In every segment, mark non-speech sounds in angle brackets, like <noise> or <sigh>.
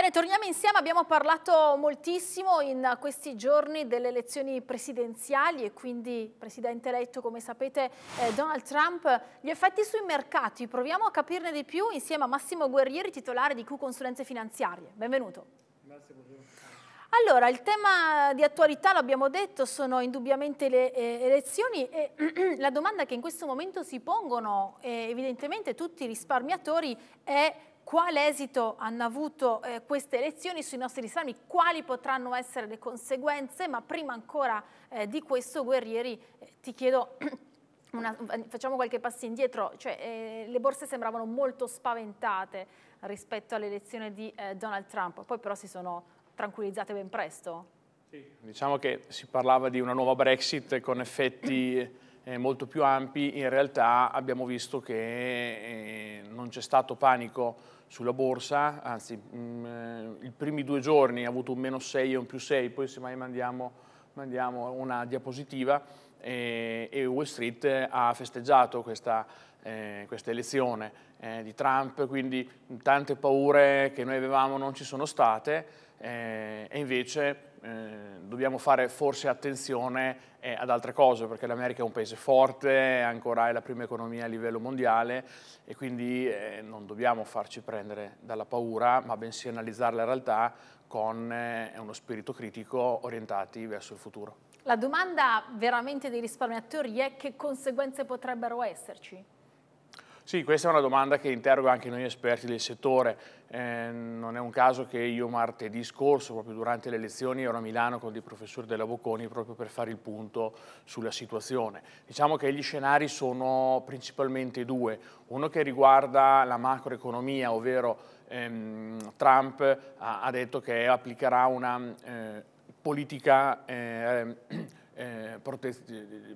Bene, torniamo insieme, abbiamo parlato moltissimo in questi giorni delle elezioni presidenziali e quindi Presidente eletto, come sapete, eh, Donald Trump, gli effetti sui mercati, proviamo a capirne di più insieme a Massimo Guerrieri, titolare di Q Consulenze Finanziarie. Benvenuto. Grazie, buongiorno. Allora, il tema di attualità, l'abbiamo detto, sono indubbiamente le eh, elezioni e <clears throat> la domanda che in questo momento si pongono eh, evidentemente tutti i risparmiatori è quale esito hanno avuto eh, queste elezioni sui nostri risparmi, quali potranno essere le conseguenze, ma prima ancora eh, di questo Guerrieri eh, ti chiedo <clears throat> una, facciamo qualche passo indietro, cioè, eh, le borse sembravano molto spaventate rispetto all'elezione di eh, Donald Trump, poi però si sono tranquillizzate ben presto. Sì. Diciamo che si parlava di una nuova Brexit con effetti eh, molto più ampi, in realtà abbiamo visto che eh, non c'è stato panico sulla borsa, anzi mh, mm, eh, i primi due giorni ha avuto un meno 6 e un più 6, poi semmai mandiamo, mandiamo una diapositiva eh, e Wall Street eh, ha festeggiato questa, eh, questa elezione di Trump, quindi tante paure che noi avevamo non ci sono state e invece eh, dobbiamo fare forse attenzione eh, ad altre cose, perché l'America è un paese forte, ancora è la prima economia a livello mondiale e quindi eh, non dobbiamo farci prendere dalla paura, ma bensì analizzare la realtà con eh, uno spirito critico orientati verso il futuro. La domanda veramente dei risparmiatori è che conseguenze potrebbero esserci? Sì, questa è una domanda che interroga anche noi esperti del settore. Eh, non è un caso che io martedì scorso, proprio durante le lezioni, ero a Milano con il professor Della Bocconi proprio per fare il punto sulla situazione. Diciamo che gli scenari sono principalmente due. Uno che riguarda la macroeconomia, ovvero ehm, Trump ha, ha, detto che applicherà una eh, politica... Eh, eh, protez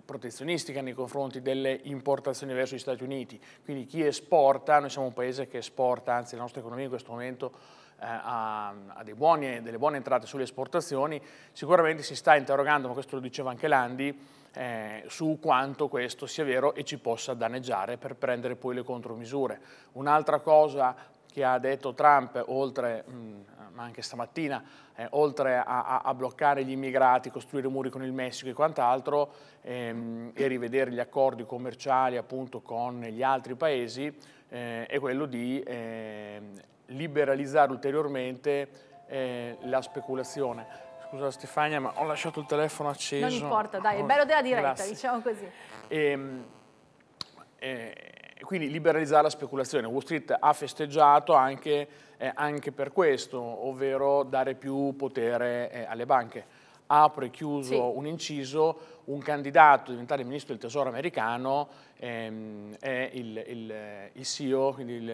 protezionistica nei confronti delle importazioni verso gli Stati Uniti. Quindi chi esporta, noi siamo un paese che esporta, anzi la nostra economia in questo momento eh, ha, ha buoni, delle buone entrate sulle esportazioni, sicuramente si sta interrogando, ma questo lo diceva anche Landi, eh, su quanto questo sia vero e ci possa danneggiare per prendere poi le contromisure. Un'altra cosa che ha detto Trump, oltre mh, ma anche stamattina, eh, oltre a, a, bloccare gli immigrati, costruire muri con il Messico e quant'altro, ehm, e rivedere gli accordi commerciali appunto con gli altri paesi, eh, è quello di eh, liberalizzare ulteriormente eh, la speculazione. Scusa Stefania, ma ho lasciato il telefono acceso. Non importa, dai, è oh, bello della diretta, Grazie. diciamo così. E, ehm, eh, quindi liberalizzare la speculazione. Wall Street ha festeggiato anche, eh, anche per questo, ovvero dare più potere eh, alle banche apro e chiuso sì. un inciso, un candidato a diventare ministro del tesoro americano ehm, è il, il, il, CEO, quindi il,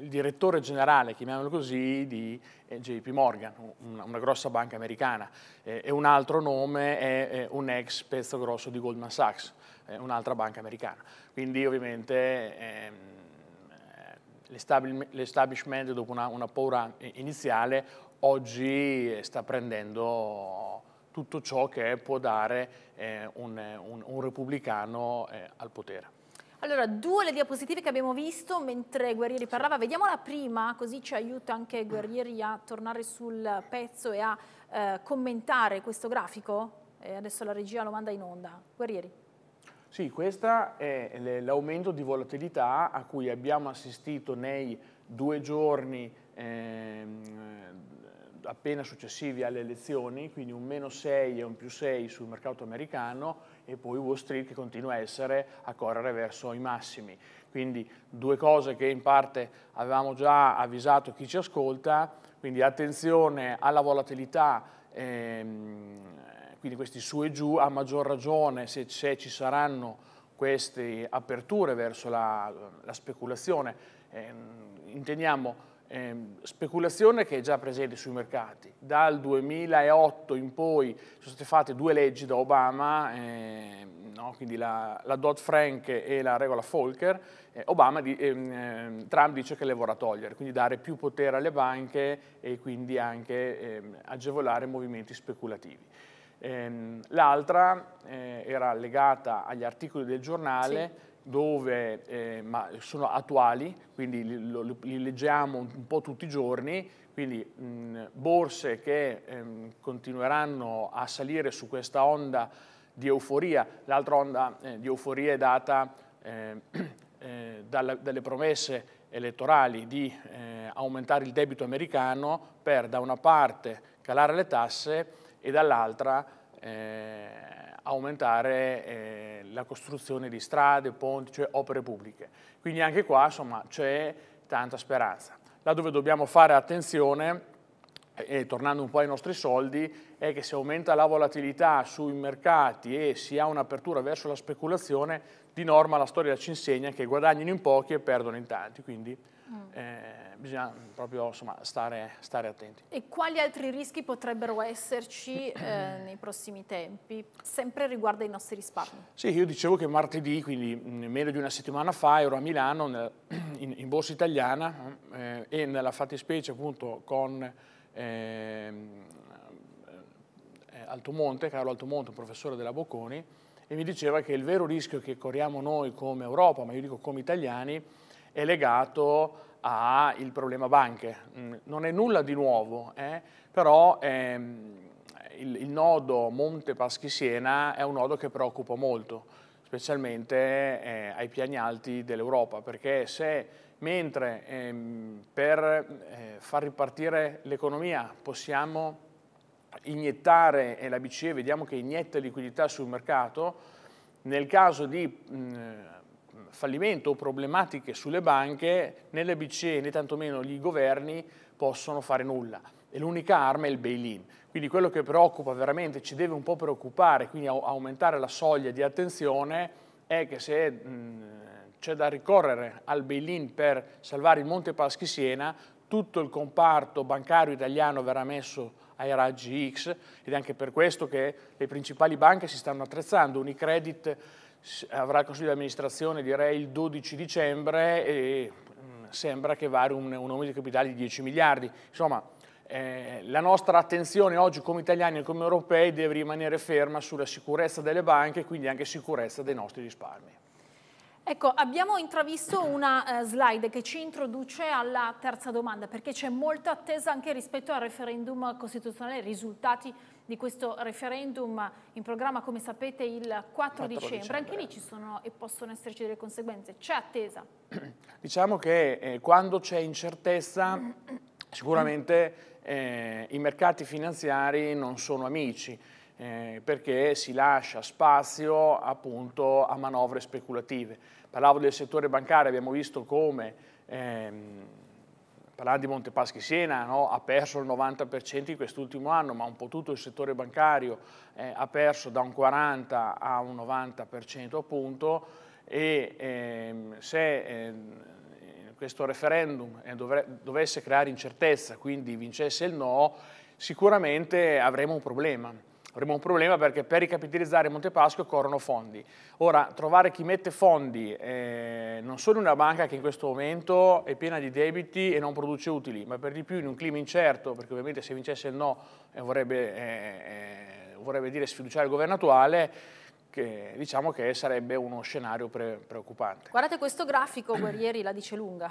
il, direttore generale, chiamiamolo così, di eh, JP Morgan, una, una grossa banca americana. Eh, e un altro nome è, è un ex pezzo grosso di Goldman Sachs, eh, un'altra banca americana. Quindi ovviamente... Ehm, l'establishment dopo una, una, paura iniziale oggi eh, sta prendendo tutto ciò che può dare eh, un, un, un, repubblicano eh, al potere. Allora, due le diapositive che abbiamo visto mentre Guerrieri parlava, vediamo la prima, così ci aiuta anche Guerrieri a tornare sul pezzo e a eh, commentare questo grafico. adesso la regia lo manda in onda. Guerrieri. Sì, questo è l'aumento di volatilità a cui abbiamo assistito nei due giorni ehm, appena successivi alle elezioni, quindi un meno 6 e un più 6 sul mercato americano e poi Wall Street che continua a essere a correre verso i massimi. Quindi due cose che in parte avevamo già avvisato chi ci ascolta, quindi attenzione alla volatilità, ehm, quindi questi su e giù, a maggior ragione se, se ci saranno queste aperture verso la, la speculazione. Ehm, intendiamo Ehm, speculazione che è già presente sui mercati. Dal 2008 in poi sono state fatte due leggi da Obama, ehm, no? quindi la, la Dodd-Frank e la regola Volcker. Eh, di, ehm, ehm, Trump dice che le vorrà togliere, quindi dare più potere alle banche e quindi anche ehm, agevolare movimenti speculativi. L'altra eh, era legata agli articoli del giornale. Sì dove, eh, ma sono attuali, quindi li, li, leggiamo un po' tutti i giorni, quindi mh, mm, borse che ehm, continueranno a salire su questa onda di euforia, l'altra onda eh, di euforia è data eh, <clears throat> eh dalla, dalle promesse elettorali di eh, aumentare il debito americano per da una parte calare le tasse e dall'altra eh, aumentare eh, la costruzione di strade, ponti, cioè opere pubbliche. Quindi anche qua insomma c'è tanta speranza. Là dove dobbiamo fare attenzione, eh, e tornando un po' ai nostri soldi, è che se aumenta la volatilità sui mercati e si ha un'apertura verso la speculazione, di norma la storia ci insegna che guadagnano in pochi e perdono in tanti. Quindi Mm. Eh, bisogna proprio insomma, stare, stare, attenti. E quali altri rischi potrebbero esserci <clears throat> eh, nei prossimi tempi, sempre riguardo ai nostri risparmi? Sì, io dicevo che martedì, quindi mm, meno di una settimana fa, ero a Milano nel, <clears throat> in, in, borsa italiana eh, e nella fattispecie appunto con ehm, eh, Altomonte, Carlo Altomonte, un professore della Bocconi, e mi diceva che il vero rischio che corriamo noi come Europa, ma io dico come italiani, è legato al problema banche. Mm, non è nulla di nuovo, eh? però ehm, il, il, nodo Monte Paschi Siena è un nodo che preoccupa molto, specialmente eh, ai piani alti dell'Europa, perché se mentre ehm, per eh, far ripartire l'economia possiamo iniettare, e la BCE vediamo che inietta liquidità sul mercato, nel caso di mh, mm, fallimento o problematiche sulle banche, né le BCE né tantomeno i governi possono fare nulla e l'unica arma è il bail-in. Quindi quello che preoccupa veramente, ci deve un po' preoccupare, quindi aumentare la soglia di attenzione, è che se c'è da ricorrere al bail-in per salvare il Monte Paschi Siena, tutto il comparto bancario italiano verrà messo ai raggi X ed è anche per questo che le principali banche si stanno attrezzando, Unicredit avrà il Consiglio di amministrazione direi il 12 dicembre e mm, sembra che vari un, un aumento di capitale di 10 miliardi. Insomma, eh, la nostra attenzione oggi come italiani e come europei deve rimanere ferma sulla sicurezza delle banche e quindi anche sicurezza dei nostri risparmi. Ecco, abbiamo intravisto una eh, slide che ci introduce alla terza domanda, perché c'è molta attesa anche rispetto al referendum costituzionale, risultati di questo referendum in programma, come sapete, il 4, 4 dicembre. dicembre. Anche lì ci sono e possono esserci delle conseguenze. C'è attesa? <clears throat> Diciamo che eh, quando c'è incertezza, <clears throat> sicuramente eh, i mercati finanziari non sono amici. Eh, perché si lascia spazio appunto a manovre speculative. Parlavo del settore bancario, abbiamo visto come ehm, parlare di Montepaschi Siena no? ha perso il 90% in quest'ultimo anno, ma un po' tutto il settore bancario eh, ha perso da un 40 a un 90% appunto e ehm, se ehm, questo referendum eh, dovre, dovesse creare incertezza, quindi vincesse il no, sicuramente avremo un problema avremo un problema perché per ricapitalizzare Monte Montepasco occorrono fondi. Ora, trovare chi mette fondi eh, non solo in una banca che in questo momento è piena di debiti e non produce utili, ma per di più in un clima incerto, perché ovviamente se vincesse il no eh, vorrebbe, eh, eh vorrebbe, dire sfiduciare il governo attuale, che diciamo che sarebbe uno scenario pre preoccupante. Guardate questo grafico, Guerrieri la dice lunga.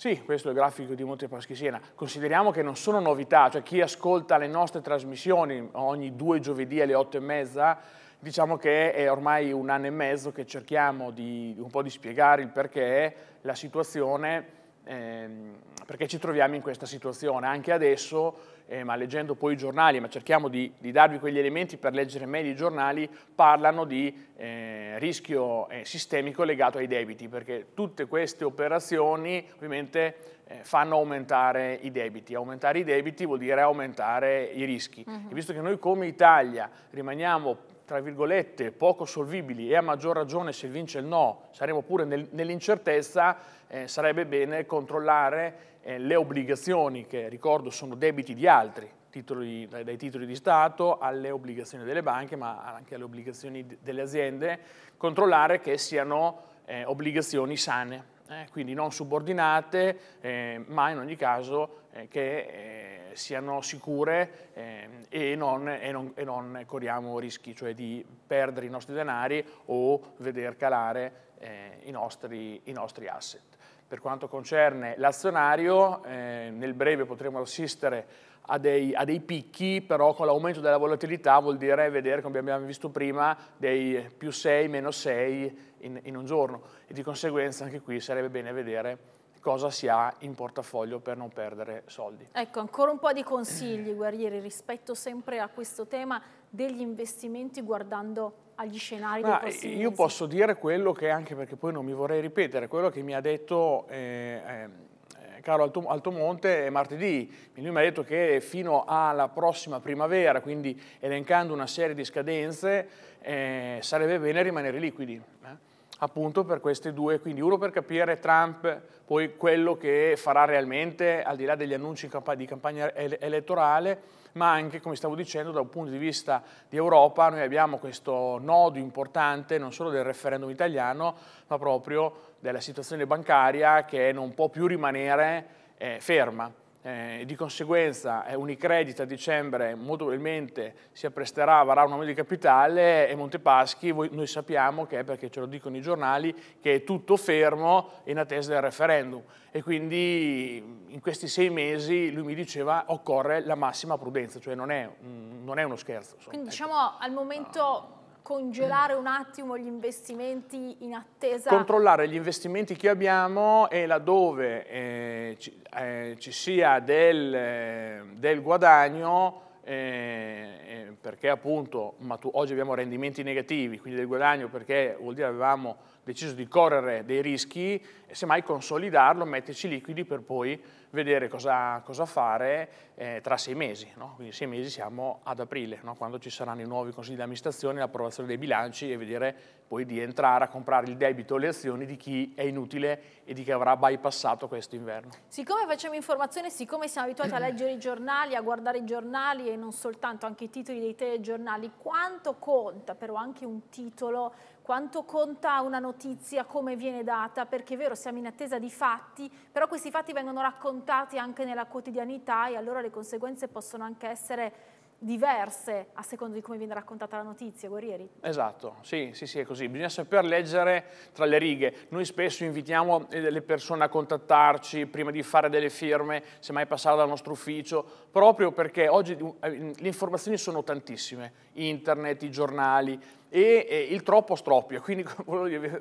Sì, questo è il grafico di Monte Paschi Siena. Consideriamo che non sono novità, cioè chi ascolta le nostre trasmissioni ogni due giovedì alle otto e mezza, diciamo che è ormai un anno e mezzo che cerchiamo di un po' di spiegare il perché la situazione ehm, perché ci troviamo in questa situazione. Anche adesso, eh, ma leggendo poi i giornali, ma cerchiamo di, di, darvi quegli elementi per leggere meglio i giornali, parlano di eh, rischio eh, sistemico legato ai debiti, perché tutte queste operazioni ovviamente eh, fanno aumentare i debiti. Aumentare i debiti vuol dire aumentare i rischi. Uh mm-hmm. -huh. E visto che noi come Italia rimaniamo tra virgolette, poco solvibili e a maggior ragione se vince il no saremo pure nel, nell'incertezza, eh, sarebbe bene controllare eh, le obbligazioni che, ricordo, sono debiti di altri, titoli, dai, dai, titoli di Stato alle obbligazioni delle banche, ma anche alle obbligazioni delle aziende, controllare che siano eh, obbligazioni sane eh, quindi non subordinate, eh, ma in ogni caso eh, che eh, siano sicure eh, e non, e, non, e, non, corriamo rischi, cioè di perdere i nostri denari o veder calare eh, i nostri, i, nostri, asset. Per quanto concerne l'azionario, nel breve potremo assistere a dei, ha dei, picchi, però con l'aumento della volatilità vuol dire vedere, come abbiamo visto prima, dei più 6, meno 6 in, in un giorno e di conseguenza anche qui sarebbe bene vedere cosa si ha in portafoglio per non perdere soldi. Ecco, ancora un po' di consigli, guerrieri, rispetto sempre a questo tema degli investimenti guardando agli scenari Ma eh, Io mesi. posso dire quello che, anche perché poi non mi vorrei ripetere, quello che mi ha detto eh, eh, caro Altomonte, è martedì. Lui mi ha detto che fino alla prossima primavera, quindi elencando una serie di scadenze, eh, sarebbe bene rimanere liquidi. Eh? appunto per queste due, quindi uno per capire Trump, poi quello che farà realmente al di là degli annunci di campagna elettorale, ma anche, come stavo dicendo, da un punto di vista di Europa noi abbiamo questo nodo importante non solo del referendum italiano, ma proprio della situazione bancaria che non può più rimanere eh, ferma. Eh, di conseguenza eh, Unicredit a dicembre molto probabilmente si appresterà a un aumento di capitale e Montepaschi voi, noi sappiamo che è perché ce lo dicono i giornali che è tutto fermo in attesa del referendum e quindi in questi sei mesi lui mi diceva occorre la massima prudenza, cioè non è, non è uno scherzo. Quindi ecco. diciamo al momento congelare un attimo gli investimenti in attesa? Controllare gli investimenti che abbiamo e laddove eh, ci, eh, ci, sia del, eh, del guadagno eh, eh, perché appunto oggi abbiamo rendimenti negativi, quindi del guadagno perché vuol dire avevamo deciso di correre dei rischi e semmai consolidarlo, metterci liquidi per poi vedere cosa, cosa fare eh, tra sei mesi. No? Quindi sei mesi siamo ad aprile, no? quando ci saranno i nuovi consigli di amministrazione, l'approvazione dei bilanci e vedere poi di entrare a comprare il debito o le azioni di chi è inutile e di chi avrà bypassato questo inverno. Siccome facciamo informazione, siccome siamo abituati a leggere i giornali, a guardare i giornali e non soltanto anche i titoli dei telegiornali, quanto conta però anche un titolo, quanto conta una notizia, come viene data, perché è vero siamo in attesa di fatti, però questi fatti vengono raccontati anche nella quotidianità e allora le conseguenze possono anche essere diverse a seconda di come viene raccontata la notizia, Guerrieri? Esatto, sì, sì, sì, è così. Bisogna saper leggere tra le righe. Noi spesso invitiamo eh, le persone a contattarci prima di fare delle firme, semmai passare dal nostro ufficio, proprio perché oggi eh, le informazioni sono tantissime, internet, i giornali e il troppo stroppia. <laughs> Quindi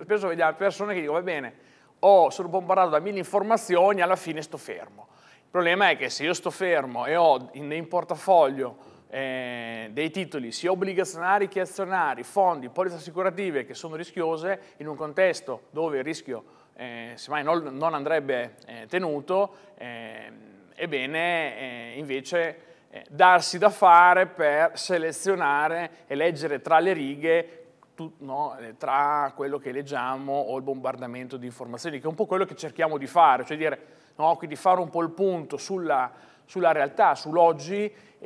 spesso vediamo persone che dicono, va bene, oh, sono bombardato da mille informazioni, alla fine sto fermo. Il problema è che se io sto fermo e ho in portafoglio eh, dei titoli sia obbligazionari che azionari, fondi, polizze assicurative che sono rischiose in un contesto dove il rischio eh, semmai non, non andrebbe eh, tenuto, eh, ebbene eh, invece eh, darsi da fare per selezionare e leggere tra le righe No, tra quello che leggiamo o il bombardamento di informazioni, che è un po' quello che cerchiamo di fare, cioè dire, no, quindi fare un po' il punto sulla, sulla realtà, sull'oggi e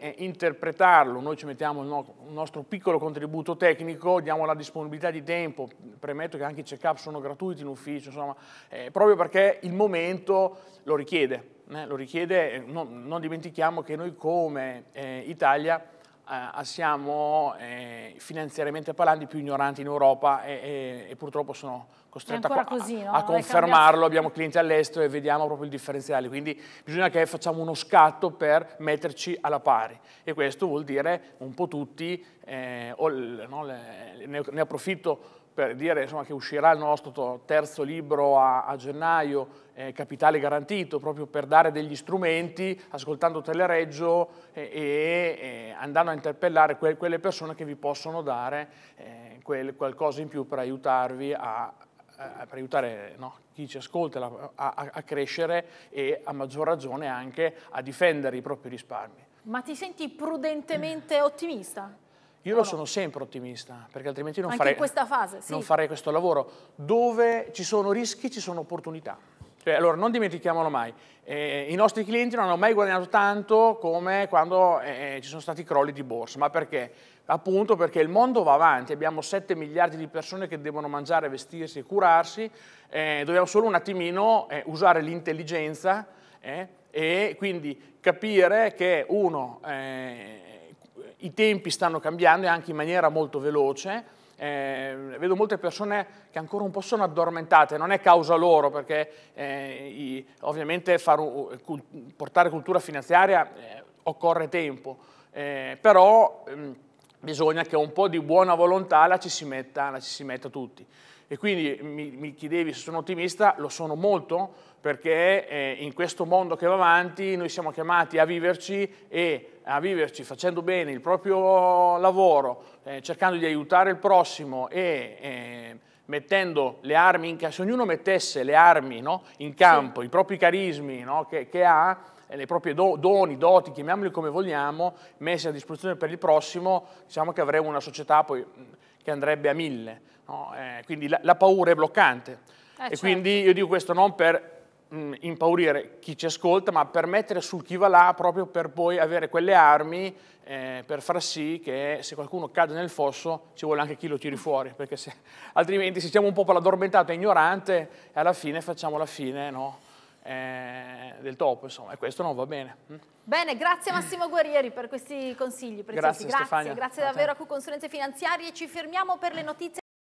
eh, interpretarlo. Noi ci mettiamo il, no il, nostro piccolo contributo tecnico, diamo la disponibilità di tempo, premetto che anche i check-up sono gratuiti in ufficio, insomma, eh, proprio perché il momento lo richiede. Eh, lo richiede eh, non, non, dimentichiamo che noi come eh, Italia eh, siamo eh, finanziariamente parlando i più ignoranti in Europa e, e, e purtroppo sono costretto a, così, no? a, confermarlo, abbiamo clienti all'estero e vediamo proprio il differenziale, quindi bisogna che facciamo uno scatto per metterci alla pari e questo vuol dire un po' tutti, eh, o, no, le, ne, ne approfitto per dire insomma, che uscirà il nostro terzo libro a, a gennaio, eh, Capitale Garantito, proprio per dare degli strumenti, ascoltando Telereggio eh, e andando a interpellare que quelle persone che vi possono dare eh, qualcosa in più per aiutarvi a, per aiutare no, chi ci ascolta a, a crescere e a maggior ragione anche a difendere i propri risparmi. Ma ti senti prudentemente ottimista? Io lo sono sempre ottimista, perché altrimenti non, farei, in questa fase, sì. non farei, questo lavoro. Dove ci sono rischi, ci sono opportunità. Cioè, allora, non dimentichiamolo mai, eh, i nostri clienti non hanno mai guadagnato tanto come quando eh, eh ci sono stati crolli di borsa. Ma perché? Appunto perché il mondo va avanti, abbiamo 7 miliardi di persone che devono mangiare, vestirsi e curarsi, eh, dobbiamo solo un attimino eh, usare l'intelligenza eh, e quindi capire che uno i tempi stanno cambiando e anche in maniera molto veloce. Eh, vedo molte persone che ancora un po' sono addormentate, non è causa loro perché eh, i, ovviamente far, portare cultura finanziaria eh, occorre tempo, eh, però... Ehm, bisogna che un po' di buona volontà la ci si metta, la ci si metta tutti. E quindi mi, mi, chiedevi se sono ottimista, lo sono molto, perché eh, in questo mondo che va avanti noi siamo chiamati a viverci e a viverci facendo bene il proprio lavoro, eh, cercando di aiutare il prossimo e eh, mettendo le armi in campo, se ognuno mettesse le armi no, in campo, sì. i propri carismi no, che, che ha, le proprie do, doni, doti, chiamiamoli come vogliamo, messe a disposizione per il prossimo, diciamo che avremo una società poi, che andrebbe a mille. No? Eh, quindi la, la, paura è bloccante. Eh, e certo. quindi io dico questo non per mh, impaurire chi ci ascolta, ma per mettere sul chi va là proprio per poi avere quelle armi eh, per far sì che se qualcuno cade nel fosso ci vuole anche chi lo tiri fuori, perché se, <laughs> altrimenti se siamo un popolo addormentato e ignorante, alla fine facciamo la fine, no? Eh, del topo, insomma, e questo non va bene. Mm. Bene, grazie Massimo Guerrieri per questi consigli Grazie, grazie, grazie davvero a Q Consulenze Finanziarie. Ci fermiamo per le notizie.